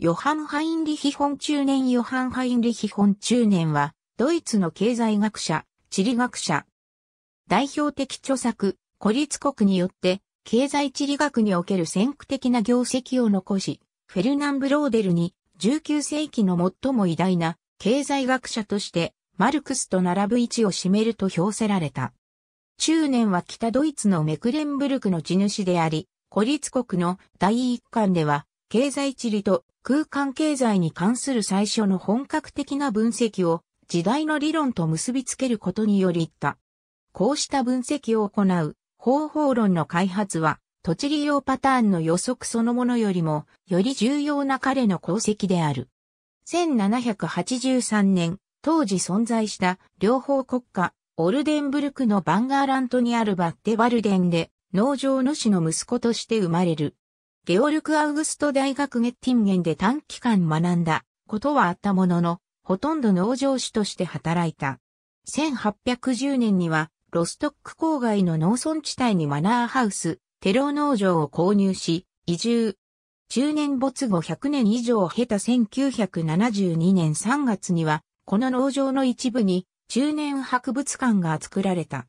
ヨハン・ハインリヒ・本ン中年ヨハン・ハインリヒ・本ン中年は、ドイツの経済学者、地理学者。代表的著作、孤立国によって、経済地理学における先駆的な業績を残し、フェルナンブ・ローデルに、19世紀の最も偉大な経済学者として、マルクスと並ぶ位置を占めると評せられた。中年は北ドイツのメクレンブルクの地主であり、孤立国の第一巻では、経済地理と空間経済に関する最初の本格的な分析を時代の理論と結びつけることにより言った。こうした分析を行う方法論の開発は土地利用パターンの予測そのものよりもより重要な彼の功績である。1783年、当時存在した両方国家、オルデンブルクのバンガーラントにあるバッテバルデンで農場主の息子として生まれる。ゲオルク・アウグスト大学ゲッティンゲンで短期間学んだことはあったものの、ほとんど農場主として働いた。1810年には、ロストック郊外の農村地帯にマナーハウス、テロ農場を購入し、移住。中年没後100年以上を経た1972年3月には、この農場の一部に中年博物館が作られた。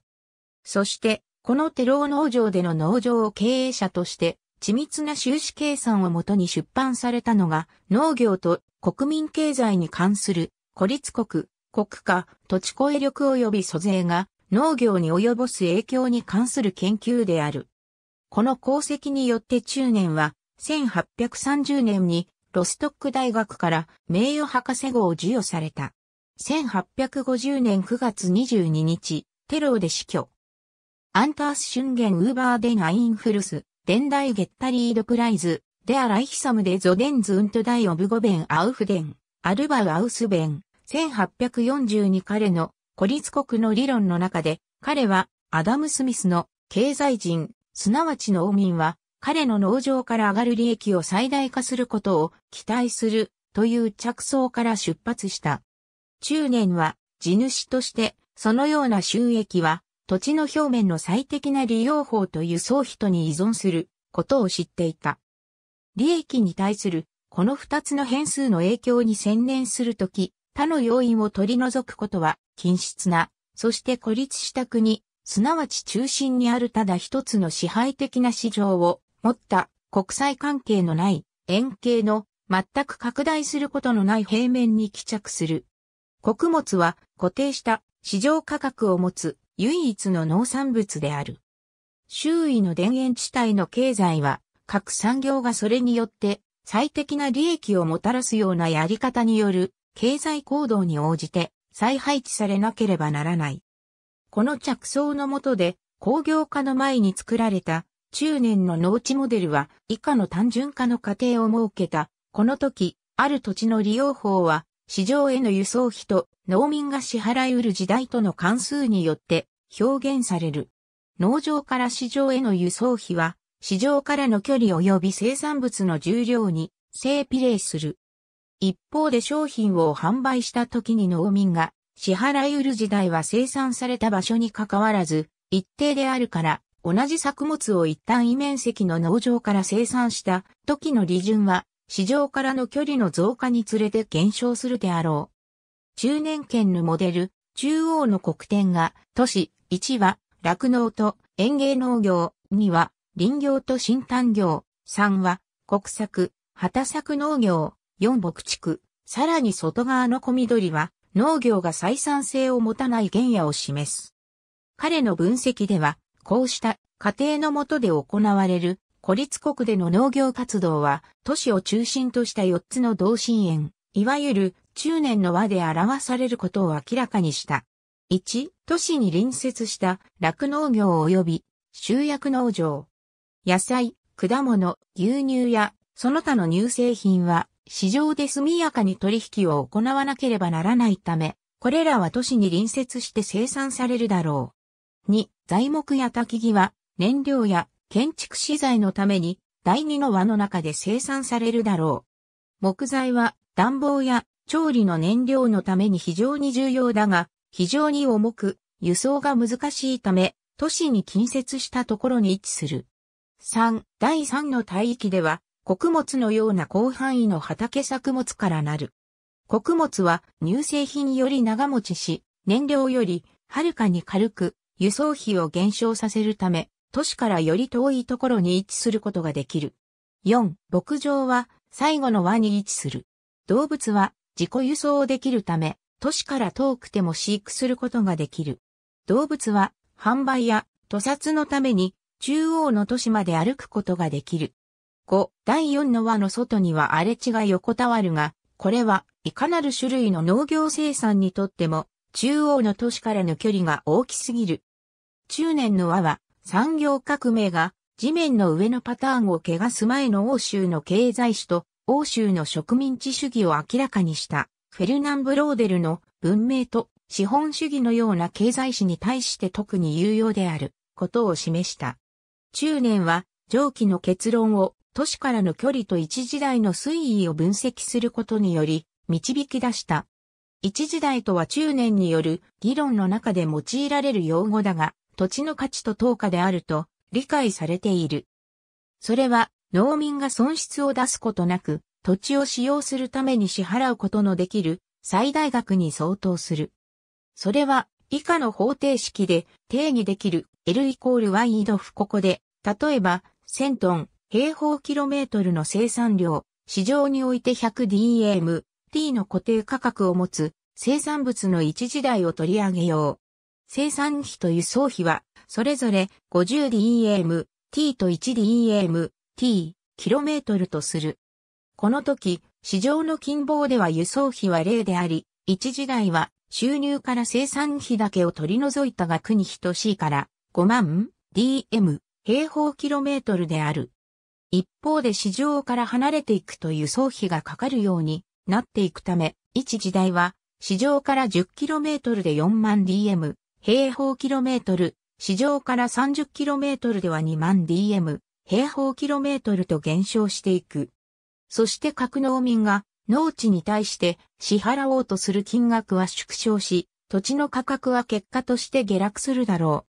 そして、このテロ農場での農場を経営者として緻密な収支計算をもとに出版されたのが、農業と国民経済に関する、孤立国、国家、土地公力及び租税が農業に及ぼす影響に関する研究である。この功績によって中年は、1830年にロストック大学から名誉博士号を授与された。1850年9月22日、テロで死去。アンタース・シュンゲン・ウーバーデン・アインフルス、伝イゲッタリードプライズ、デアライヒサムデゾデンズウントダイオブゴベンアウフデン、アルバウアウスベン、1842彼の孤立国の理論の中で、彼はアダム・スミスの経済人、すなわち農民は、彼の農場から上がる利益を最大化することを期待するという着想から出発した。中年は地主としてそのような収益は土地の表面の最適な利用法と輸送費とに依存することを知っていた。利益に対するこの二つの変数の影響に専念するとき、他の要因を取り除くことは、均質な、そして孤立した国、すなわち中心にあるただ一つの支配的な市場を持った国際関係のない円形の全く拡大することのない平面に帰着する。穀物は固定した市場価格を持つ唯一の農産物である。周囲の田園地帯の経済は、各産業がそれによって最適な利益をもたらすようなやり方による経済行動に応じて再配置されなければならない。この着想のもとで工業化の前に作られた中年の農地モデルは以下の単純化の過程を設けた。この時、ある土地の利用法は市場への輸送費と農民が支払いうる時代との関数によって表現される。農場から市場への輸送費は、市場からの距離及び生産物の重量に性比例する。一方で商品を販売した時に農民が支払い売る時代は生産された場所に関わらず、一定であるから、同じ作物を一旦異面積の農場から生産した時の利潤は、市場からの距離の増加につれて減少するであろう。中年圏のモデル、中央の黒点が都市、1は、酪農と園芸農業、2は、林業と新炭業、3は、国策、畑作農業、4牧畜、さらに外側の小緑は、農業が採算性を持たない原野を示す。彼の分析では、こうした家庭のもとで行われる孤立国での農業活動は、都市を中心とした4つの同心円、いわゆる中年の輪で表されることを明らかにした。1、都市に隣接した酪農業及び集約農場。野菜、果物、牛乳やその他の乳製品は市場で速やかに取引を行わなければならないため、これらは都市に隣接して生産されるだろう。2、材木や焚き木は燃料や建築資材のために第二の輪の中で生産されるだろう。木材は暖房や調理の燃料のために非常に重要だが、非常に重く、輸送が難しいため、都市に近接したところに位置する。3、第3の帯域では、穀物のような広範囲の畑作物からなる。穀物は乳製品より長持ちし、燃料よりはるかに軽く輸送費を減少させるため、都市からより遠いところに位置することができる。4、牧場は最後の輪に位置する。動物は自己輸送できるため、都市から遠くても飼育することができる。動物は販売や屠殺のために中央の都市まで歩くことができる。5、第4の輪の外には荒れ地が横たわるが、これはいかなる種類の農業生産にとっても中央の都市からの距離が大きすぎる。中年の輪は産業革命が地面の上のパターンを汚す前の欧州の経済史と欧州の植民地主義を明らかにした。フェルナン・ブローデルの文明と資本主義のような経済史に対して特に有用であることを示した。中年は上記の結論を都市からの距離と一時代の推移を分析することにより導き出した。一時代とは中年による議論の中で用いられる用語だが、土地の価値と等価であると理解されている。それは農民が損失を出すことなく、土地を使用するために支払うことのできる最大額に相当する。それは以下の方程式で定義できる L イコール Y イドフここで、例えば1000トン平方キロメートルの生産量、市場において 100DM、T の固定価格を持つ生産物の一時代を取り上げよう。生産費と輸送費は、それぞれ 50DM、T と 1DM、T、キロメートルとする。この時、市場の近傍では輸送費は0であり、一時代は収入から生産費だけを取り除いた額に等しいから、5万 DM 平方キロメートルである。一方で市場から離れていくと輸送費がかかるようになっていくため、一時代は市場から 10km で4万 DM 平方キロメートル、市場から 30km では2万 DM 平方キロメートルと減少していく。そして格納民が農地に対して支払おうとする金額は縮小し、土地の価格は結果として下落するだろう。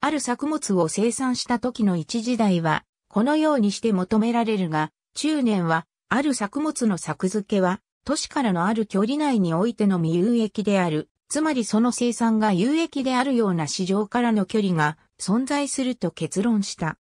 ある作物を生産した時の一時代は、このようにして求められるが、中年は、ある作物の作付けは、都市からのある距離内においてのみ有益である。つまりその生産が有益であるような市場からの距離が存在すると結論した。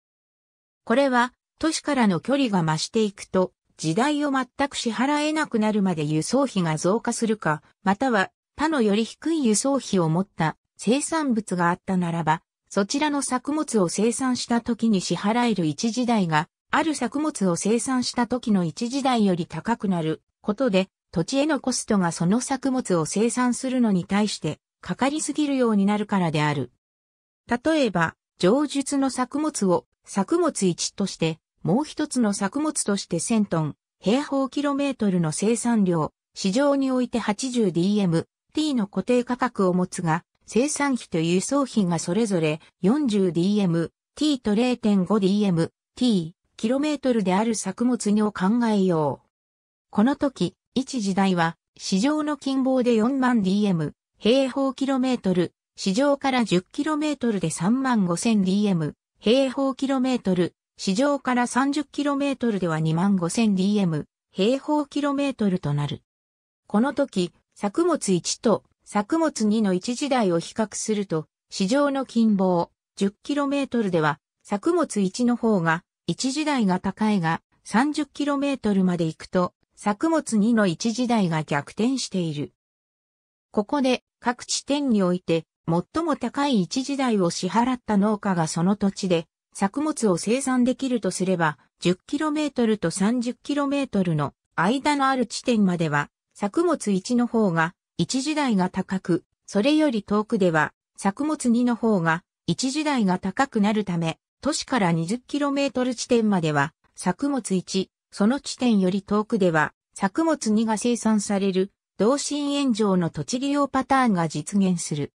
これは、都市からの距離が増していくと、時代を全く支払えなくなるまで輸送費が増加するか、または他のより低い輸送費を持った生産物があったならば、そちらの作物を生産した時に支払える一時代が、ある作物を生産した時の一時代より高くなることで、土地へのコストがその作物を生産するのに対してかかりすぎるようになるからである。例えば、上述の作物を作物1としてもう一つの作物として1000トン、平方キロメートルの生産量、市場において 80DM、T の固定価格を持つが、生産費と輸送費がそれぞれ 40DM、T と 0.5DM、T、キロメートルである作物にを考えよう。この時、一時代は、市場の近傍で4万 DM、平方キロメートル、市場から10キロメートルで3万5 0 DM、平方キロメートル、市場から 30km では 25,000dm 平方キロメートルとなる。この時、作物1と作物2の1時代を比較すると、市場の近傍 10km では作物1の方が1時代が高いが 30km まで行くと作物2の1時代が逆転している。ここで各地点において最も高い1時代を支払った農家がその土地で作物を生産できるとすれば、10km と 30km の間のある地点までは、作物1の方が1時代が高く、それより遠くでは、作物2の方が1時代が高くなるため、都市から 20km 地点までは、作物1、その地点より遠くでは、作物2が生産される、同心円状の土地利用パターンが実現する。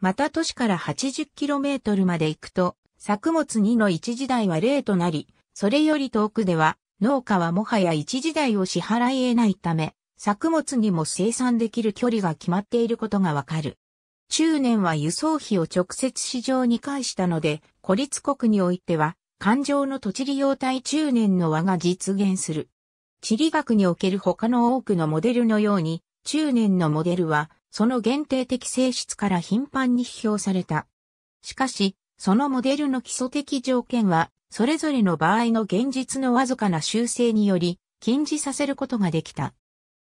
また都市から 80km まで行くと、作物2の一時代は例となり、それより遠くでは、農家はもはや一時代を支払い得ないため、作物にも生産できる距離が決まっていることがわかる。中年は輸送費を直接市場に返したので、孤立国においては、環状の土地利用体中年の和が実現する。地理学における他の多くのモデルのように、中年のモデルは、その限定的性質から頻繁に批評された。しかし、そのモデルの基礎的条件は、それぞれの場合の現実のわずかな修正により、禁じさせることができた。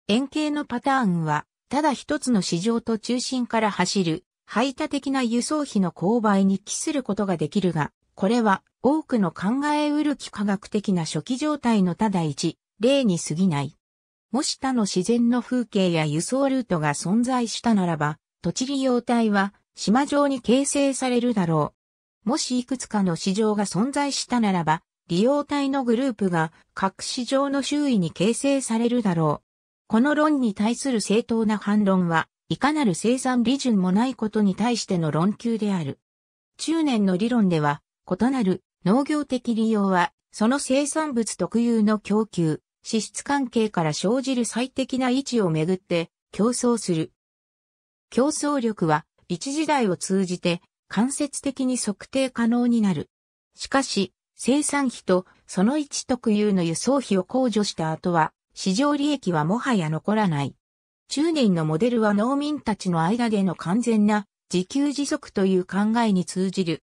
円形のパターンは、ただ一つの市場と中心から走る、排他的な輸送費の勾配に帰することができるが、これは多くの考えうる幾科学的な初期状態のただ一例に過ぎない。もし他の自然の風景や輸送ルートが存在したならば、土地利用体は島上に形成されるだろう。もしいくつかの市場が存在したならば、利用体のグループが各市場の周囲に形成されるだろう。この論に対する正当な反論は、いかなる生産利潤もないことに対しての論求である。中年の理論では、異なる農業的利用は、その生産物特有の供給、支出関係から生じる最適な位置をめぐって競争する。競争力は一時代を通じて間接的に測定可能になる。しかし、生産費とその一特有の輸送費を控除した後は、市場利益はもはや残らない。中年のモデルは農民たちの間での完全な自給自足という考えに通じる。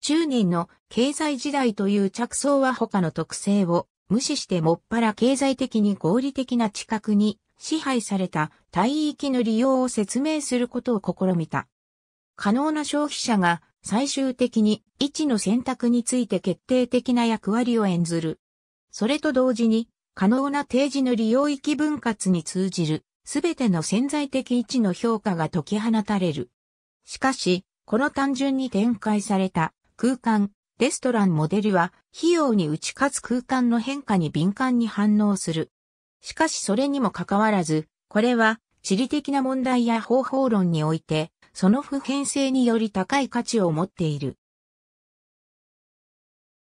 中年の経済時代という着想は他の特性を無視してもっぱら経済的に合理的な知覚に支配された帯域の利用を説明することを試みた。可能な消費者が最終的に位置の選択について決定的な役割を演ずる。それと同時に、可能な提示の利用域分割に通じる、すべての潜在的位置の評価が解き放たれる。しかし、この単純に展開された空間、レストランモデルは、費用に打ち勝つ空間の変化に敏感に反応する。しかしそれにもかかわらず、これは地理的な問題や方法論においてその普遍性により高い価値を持っている。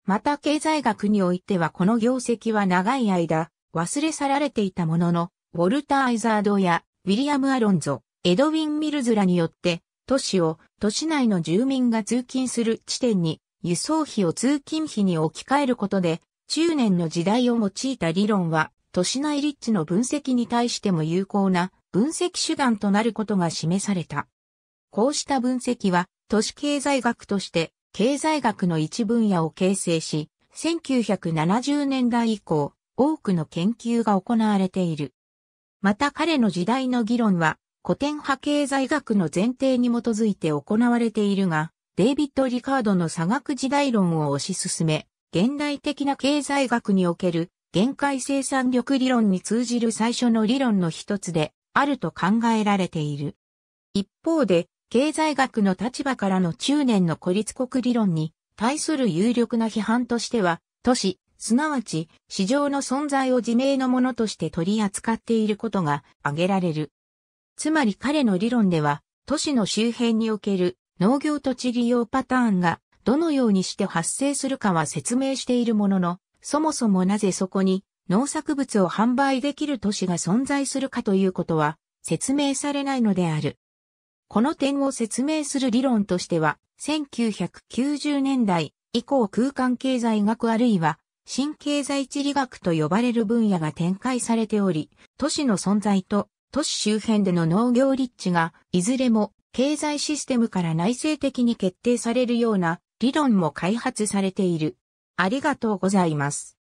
また経済学においてはこの業績は長い間忘れ去られていたものの、ウォルター・アイザードやウィリアム・アロンゾ、エドウィン・ミルズらによって都市を都市内の住民が通勤する地点に輸送費を通勤費に置き換えることで中年の時代を用いた理論は都市内立地の分析に対しても有効な分析手段となることが示された。こうした分析は都市経済学として経済学の一分野を形成し、1970年代以降、多くの研究が行われている。また彼の時代の議論は、古典派経済学の前提に基づいて行われているが、デイビッド・リカードの差学時代論を推し進め、現代的な経済学における限界生産力理論に通じる最初の理論の一つであると考えられている。一方で、経済学の立場からの中年の孤立国理論に対する有力な批判としては、都市、すなわち市場の存在を自明のものとして取り扱っていることが挙げられる。つまり彼の理論では、都市の周辺における農業土地利用パターンがどのようにして発生するかは説明しているものの、そもそもなぜそこに農作物を販売できる都市が存在するかということは説明されないのである。この点を説明する理論としては、1990年代以降空間経済学あるいは新経済地理学と呼ばれる分野が展開されており、都市の存在と都市周辺での農業立地がいずれも経済システムから内政的に決定されるような理論も開発されている。ありがとうございます。